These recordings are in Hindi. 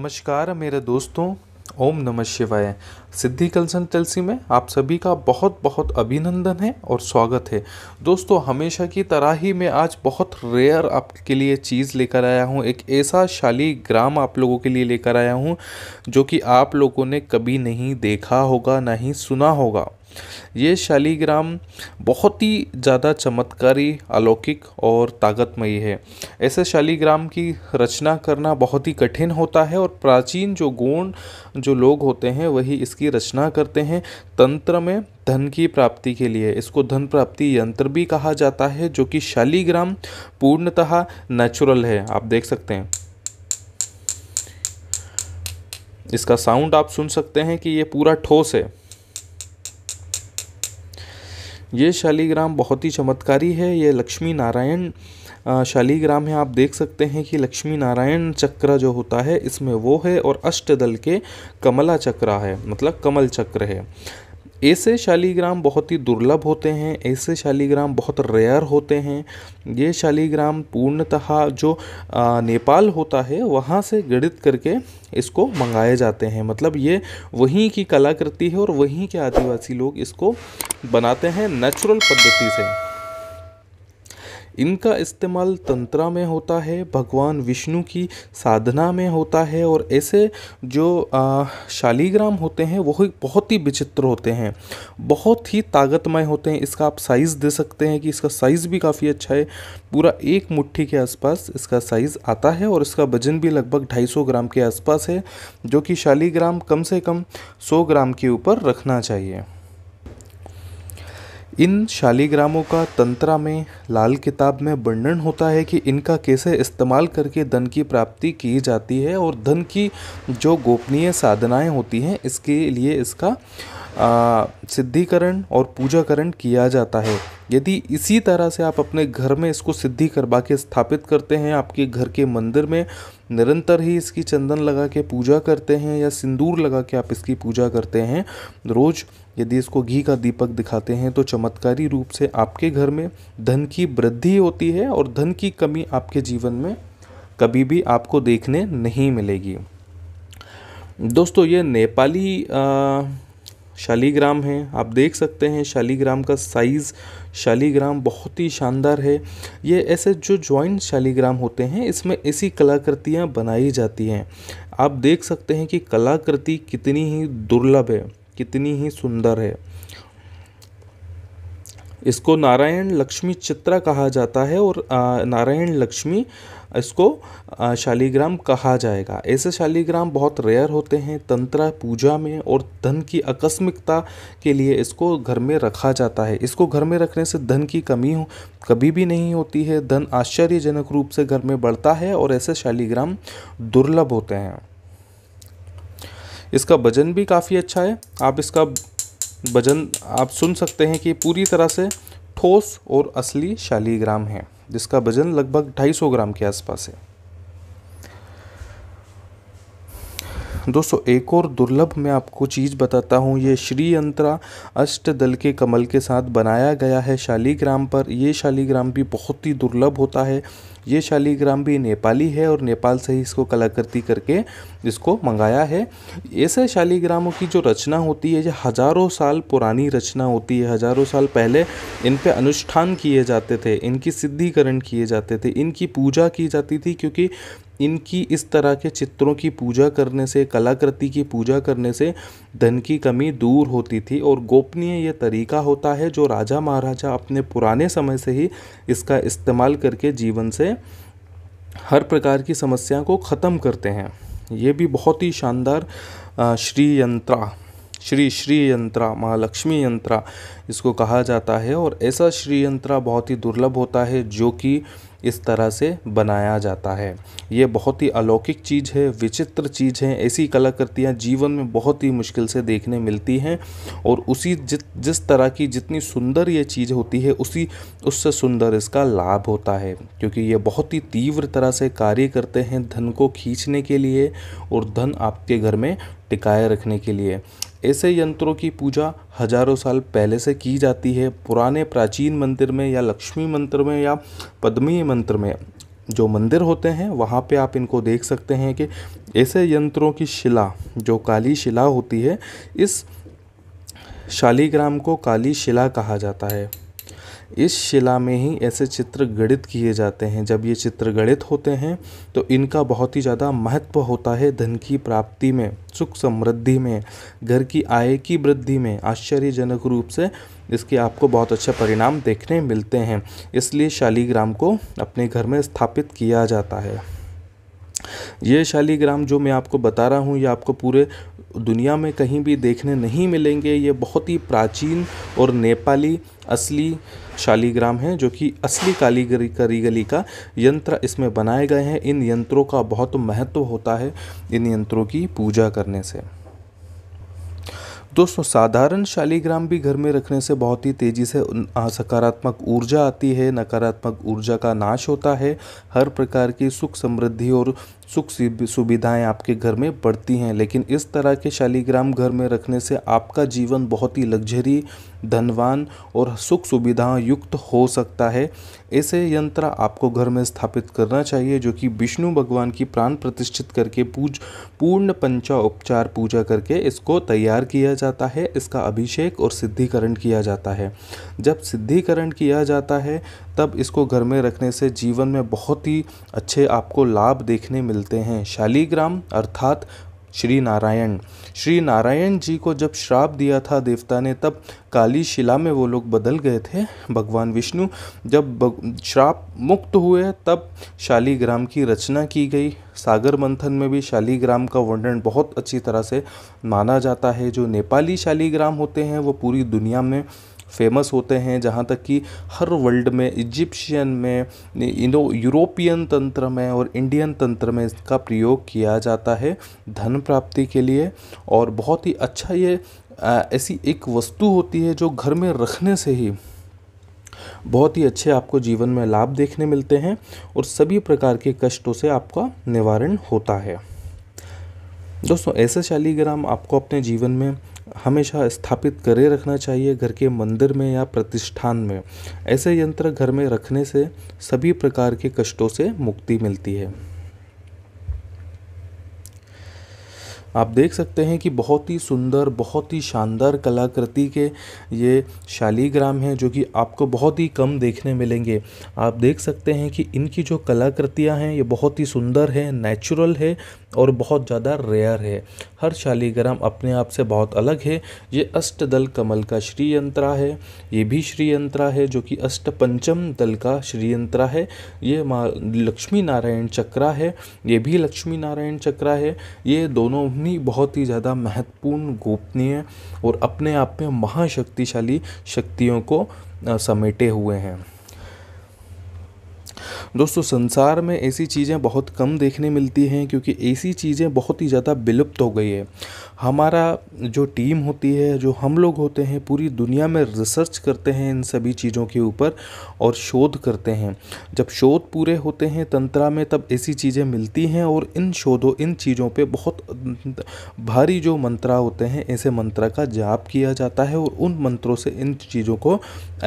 नमस्कार मेरे दोस्तों ओम नमः शिवाय सिद्धि कलसन में आप सभी का बहुत बहुत अभिनंदन है और स्वागत है दोस्तों हमेशा की तरह ही मैं आज बहुत रेयर आपके लिए चीज़ लेकर आया हूँ एक ऐसा शाली ग्राम आप लोगों के लिए लेकर आया हूँ जो कि आप लोगों ने कभी नहीं देखा होगा ना ही सुना होगा ये शालीग्राम बहुत ही ज़्यादा चमत्कारी अलौकिक और ताकतमयी है ऐसे शालीग्राम की रचना करना बहुत ही कठिन होता है और प्राचीन जो गुण जो लोग होते हैं वही इसकी रचना करते हैं तंत्र में धन की प्राप्ति के लिए इसको धन प्राप्ति यंत्र भी कहा जाता है जो कि शालीग्राम पूर्णतः नेचुरल है आप देख सकते हैं इसका साउंड आप सुन सकते हैं कि ये पूरा ठोस है ये शालीग्राम बहुत ही चमत्कारी है ये लक्ष्मी नारायण शालीग्राम है आप देख सकते हैं कि लक्ष्मी नारायण चक्र जो होता है इसमें वो है और अष्टदल के कमला चक्र है मतलब कमल चक्र है ऐसे शालीग्राम बहुत ही दुर्लभ होते हैं ऐसे शालीग्राम बहुत रेयर होते हैं ये शालीग्राम पूर्णतः जो नेपाल होता है वहाँ से गणित करके इसको मंगाए जाते हैं मतलब ये वहीं की कलाकृति है और वहीं के आदिवासी लोग इसको बनाते हैं नेचुरल पद्धति से इनका इस्तेमाल तंत्रा में होता है भगवान विष्णु की साधना में होता है और ऐसे जो शालीग्राम होते हैं वो बहुत ही विचित्र होते हैं बहुत ही ताकतमय होते हैं इसका आप साइज़ दे सकते हैं कि इसका साइज़ भी काफ़ी अच्छा है पूरा एक मुट्ठी के आसपास इसका साइज़ आता है और इसका वजन भी लगभग 250 ग्राम के आसपास है जो कि शालीग्राम कम से कम 100 ग्राम के ऊपर रखना चाहिए इन शालीग्रामों का तंत्रा में लाल किताब में वर्णन होता है कि इनका कैसे इस्तेमाल करके धन की प्राप्ति की जाती है और धन की जो गोपनीय साधनाएं होती हैं इसके लिए इसका सिद्धिकरण और पूजाकरण किया जाता है यदि इसी तरह से आप अपने घर में इसको सिद्धि करवा के स्थापित करते हैं आपके घर के मंदिर में निरंतर ही इसकी चंदन लगा के पूजा करते हैं या सिंदूर लगा के आप इसकी पूजा करते हैं रोज़ यदि इसको घी का दीपक दिखाते हैं तो चमत्कारी रूप से आपके घर में धन की वृद्धि होती है और धन की कमी आपके जीवन में कभी भी आपको देखने नहीं मिलेगी दोस्तों ये नेपाली शालीग्राम है आप देख सकते हैं शालीग्राम का साइज़ शालीग्राम बहुत ही शानदार है ये ऐसे जो जॉइंट शालीग्राम होते हैं इसमें ऐसी कलाकृतियाँ बनाई जाती हैं आप देख सकते हैं कि कलाकृति कितनी ही दुर्लभ है कितनी ही सुंदर है इसको नारायण लक्ष्मी चित्रा कहा जाता है और नारायण लक्ष्मी इसको शालीग्राम कहा जाएगा ऐसे शालीग्राम बहुत रेयर होते हैं तंत्र पूजा में और धन की आकस्मिकता के लिए इसको घर में रखा जाता है इसको घर में रखने से धन की कमी हो कभी भी नहीं होती है धन आश्चर्यजनक रूप से घर में बढ़ता है और ऐसे शालीग्राम दुर्लभ होते हैं इसका वज़न भी काफ़ी अच्छा है आप इसका वज़न आप सुन सकते हैं कि पूरी तरह से ठोस और असली शालीग्राम है जिसका वज़न लगभग 250 ग्राम के आसपास है दोस्तों एक और दुर्लभ मैं आपको चीज़ बताता हूँ ये श्री अंतरा अष्ट दल के कमल के साथ बनाया गया है शालीग्राम पर ये शालीग्राम भी बहुत ही दुर्लभ होता है ये शालीग्राम भी नेपाली है और नेपाल से ही इसको कलाकृति करके इसको मंगाया है ऐसे शालीग्रामों की जो रचना होती है ये हज़ारों साल पुरानी रचना होती है हज़ारों साल पहले इन पर अनुष्ठान किए जाते थे इनकी सिद्धिकरण किए जाते थे इनकी पूजा की जाती थी क्योंकि इनकी इस तरह के चित्रों की पूजा करने से कलाकृति की पूजा करने से धन की कमी दूर होती थी और गोपनीय यह तरीका होता है जो राजा महाराजा अपने पुराने समय से ही इसका इस्तेमाल करके जीवन से हर प्रकार की समस्या को ख़त्म करते हैं ये भी बहुत ही शानदार श्री यंत्रा श्री श्री यंत्रा महालक्ष्मी यंत्रा इसको कहा जाता है और ऐसा श्री यंत्रा बहुत ही दुर्लभ होता है जो कि इस तरह से बनाया जाता है ये बहुत ही अलौकिक चीज़ है विचित्र चीज़ है ऐसी कलाकृतियाँ जीवन में बहुत ही मुश्किल से देखने मिलती हैं और उसी जित जिस तरह की जितनी सुंदर ये चीज़ होती है उसी उससे सुंदर इसका लाभ होता है क्योंकि ये बहुत ही तीव्र तरह से कार्य करते हैं धन को खींचने के लिए और धन आपके घर में टिकाए रखने के लिए ऐसे यंत्रों की पूजा हजारों साल पहले से की जाती है पुराने प्राचीन मंदिर में या लक्ष्मी मंत्र में या पद्मी मंत्र में जो मंदिर होते हैं वहाँ पे आप इनको देख सकते हैं कि ऐसे यंत्रों की शिला जो काली शिला होती है इस शालीग्राम को काली शिला कहा जाता है इस शिला में ही ऐसे चित्र गणित किए जाते हैं जब ये चित्र गणित होते हैं तो इनका बहुत ही ज़्यादा महत्व होता है धन की प्राप्ति में सुख समृद्धि में घर की आय की वृद्धि में आश्चर्यजनक रूप से इसके आपको बहुत अच्छे परिणाम देखने मिलते हैं इसलिए शालीग्राम को अपने घर में स्थापित किया जाता है ये शालीग्राम जो मैं आपको बता रहा हूँ ये आपको पूरे दुनिया में कहीं भी देखने नहीं मिलेंगे ये बहुत ही प्राचीन और नेपाली असली शालीग्राम है जो कि असली कालीगरी करीगली का यंत्र इसमें बनाए गए हैं इन यंत्रों का बहुत महत्व होता है इन यंत्रों की पूजा करने से दोस्तों साधारण शालीग्राम भी घर में रखने से बहुत ही तेज़ी से सकारात्मक ऊर्जा आती है नकारात्मक ऊर्जा का नाश होता है हर प्रकार की सुख समृद्धि और सुख सुविधाएं आपके घर में बढ़ती हैं लेकिन इस तरह के शालीग्राम घर में रखने से आपका जीवन बहुत ही लग्जरी धनवान और सुख सुविधा युक्त हो सकता है ऐसे यंत्र आपको घर में स्थापित करना चाहिए जो कि विष्णु भगवान की प्राण प्रतिष्ठित करके पूज पूर्ण पंचा उपचार पूजा करके इसको तैयार किया जाता है इसका अभिषेक और सिद्धिकरण किया जाता है जब सिद्धिकरण किया जाता है तब इसको घर में रखने से जीवन में बहुत ही अच्छे आपको लाभ देखने मिलते हैं शालीग्राम अर्थात श्री नारायण श्री नारायण जी को जब श्राप दिया था देवता ने तब काली शिला में वो लोग बदल गए थे भगवान विष्णु जब श्राप मुक्त हुए तब शालीग्राम की रचना की गई सागर मंथन में भी शालीग्राम का वर्णन बहुत अच्छी तरह से माना जाता है जो नेपाली शालीग्राम होते हैं वो पूरी दुनिया में फेमस होते हैं जहाँ तक कि हर वर्ल्ड में इजिप्शियन में इनो यूरोपियन तंत्र में और इंडियन तंत्र में इसका प्रयोग किया जाता है धन प्राप्ति के लिए और बहुत ही अच्छा ये ऐसी एक वस्तु होती है जो घर में रखने से ही बहुत ही अच्छे आपको जीवन में लाभ देखने मिलते हैं और सभी प्रकार के कष्टों से आपका निवारण होता है दोस्तों ऐसे शालीग्राम आपको अपने जीवन में हमेशा स्थापित करे रखना चाहिए घर के मंदिर में या प्रतिष्ठान में ऐसे यंत्र घर में रखने से सभी प्रकार के कष्टों से मुक्ति मिलती है आप देख सकते हैं कि बहुत ही सुंदर बहुत ही शानदार कलाकृति के ये शालीग्राम हैं जो कि आपको बहुत ही कम देखने मिलेंगे आप देख सकते हैं कि इनकी जो कलाकृतियाँ हैं ये बहुत ही सुंदर है नेचुरल है और बहुत ज़्यादा रेयर है हर शालीग्राम अपने आप से बहुत अलग है ये अष्टदल कमल का श्रीयंत्रा है ये भी श्रीयंत्रा है जो कि अष्ट पंचम दल का श्रीयंत्रा है ये माँ लक्ष्मी नारायण चक्रा है ये भी लक्ष्मी नारायण चक्रा है ये दोनों अपनी बहुत ही ज़्यादा महत्वपूर्ण गोपनीय और अपने आप में महाशक्तिशाली शक्तियों को समेटे हुए हैं दोस्तों संसार में ऐसी चीज़ें बहुत कम देखने मिलती हैं क्योंकि ऐसी चीज़ें बहुत ही ज़्यादा विलुप्त हो गई है हमारा जो टीम होती है जो हम लोग होते हैं पूरी दुनिया में रिसर्च करते हैं इन सभी चीज़ों के ऊपर और शोध करते हैं जब शोध पूरे होते हैं तंत्रा में तब ऐसी चीज़ें मिलती हैं और इन शोधों इन चीज़ों पे बहुत भारी जो मंत्रा होते हैं ऐसे मंत्रा का जाप किया जाता है और उन मंत्रों से इन चीज़ों को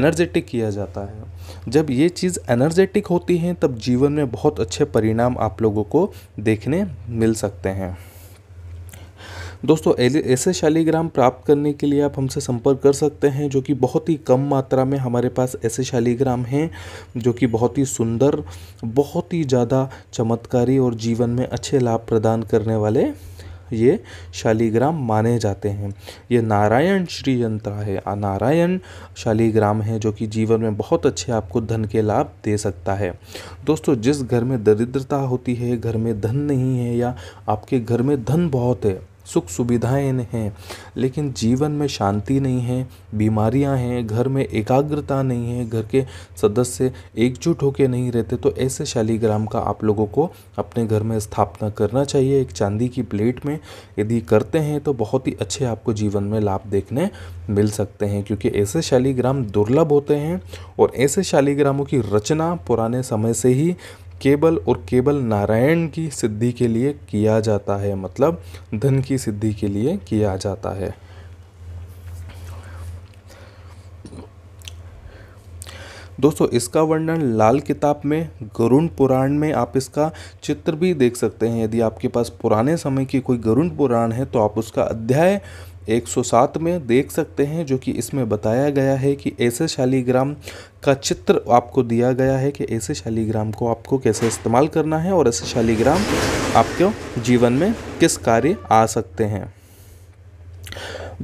एनर्जेटिक किया जाता है जब ये चीज़ एनर्जेटिक होती हैं तब जीवन में बहुत अच्छे परिणाम आप लोगों को देखने मिल सकते हैं दोस्तों ऐसे शालीग्राम प्राप्त करने के लिए आप हमसे संपर्क कर सकते हैं जो कि बहुत ही कम मात्रा में हमारे पास ऐसे शालीग्राम हैं जो कि बहुत ही सुंदर बहुत ही ज़्यादा चमत्कारी और जीवन में अच्छे लाभ प्रदान करने वाले ये शालीग्राम माने जाते हैं ये नारायण श्री यंत्रा है नारायण शालीग्राम है जो कि जीवन में बहुत अच्छे आपको धन के लाभ दे सकता है दोस्तों जिस घर में दरिद्रता होती है घर में धन नहीं है या आपके घर में धन बहुत है सुख सुविधाएं हैं लेकिन जीवन में शांति नहीं है बीमारियां हैं घर में एकाग्रता नहीं है घर के सदस्य एकजुट होकर नहीं रहते तो ऐसे शालीग्राम का आप लोगों को अपने घर में स्थापना करना चाहिए एक चांदी की प्लेट में यदि करते हैं तो बहुत ही अच्छे आपको जीवन में लाभ देखने मिल सकते हैं क्योंकि ऐसे शालीग्राम दुर्लभ होते हैं और ऐसे शालीग्रामों की रचना पुराने समय से ही केवल और केवल नारायण की सिद्धि के लिए किया जाता है मतलब धन की सिद्धि के लिए किया जाता है दोस्तों इसका वर्णन लाल किताब में गरुण पुराण में आप इसका चित्र भी देख सकते हैं यदि आपके पास पुराने समय की कोई गरुण पुराण है तो आप उसका अध्याय 107 में देख सकते हैं जो कि इसमें बताया गया है कि ऐसे शालीग्राम का चित्र आपको दिया गया है कि ऐसे शालीग्राम को आपको कैसे इस्तेमाल करना है और ऐसे शालीग्राम आपके जीवन में किस कार्य आ सकते हैं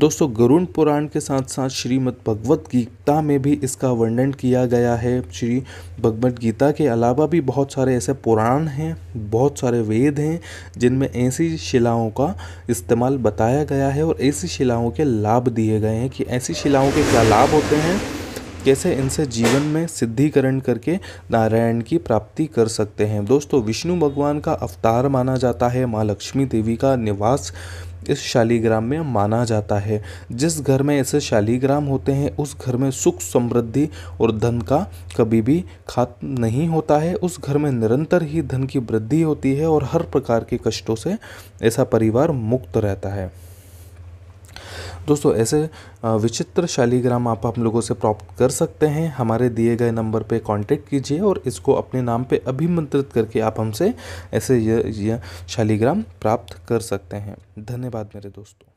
दोस्तों गरुण पुराण के साथ साथ श्रीमद् भगवत गीता में भी इसका वर्णन किया गया है श्री भगवत गीता के अलावा भी बहुत सारे ऐसे पुराण हैं बहुत सारे वेद हैं जिनमें ऐसी शिलाओं का इस्तेमाल बताया गया है और ऐसी शिलाओं के लाभ दिए गए हैं कि ऐसी शिलाओं के क्या लाभ होते हैं कैसे इनसे जीवन में सिद्धिकरण करके नारायण की प्राप्ति कर सकते हैं दोस्तों विष्णु भगवान का अवतार माना जाता है माँ लक्ष्मी देवी का निवास इस शालीग्राम में माना जाता है जिस घर में ऐसे शालीग्राम होते हैं उस घर में सुख समृद्धि और धन का कभी भी खात्म नहीं होता है उस घर में निरंतर ही धन की वृद्धि होती है और हर प्रकार के कष्टों से ऐसा परिवार मुक्त रहता है दोस्तों ऐसे विचित्र शालीग्राम आप हम लोगों से प्राप्त कर सकते हैं हमारे दिए गए नंबर पर कांटेक्ट कीजिए और इसको अपने नाम पर अभिमंत्रित करके आप हमसे ऐसे यह शालीग्राम प्राप्त कर सकते हैं धन्यवाद मेरे दोस्तों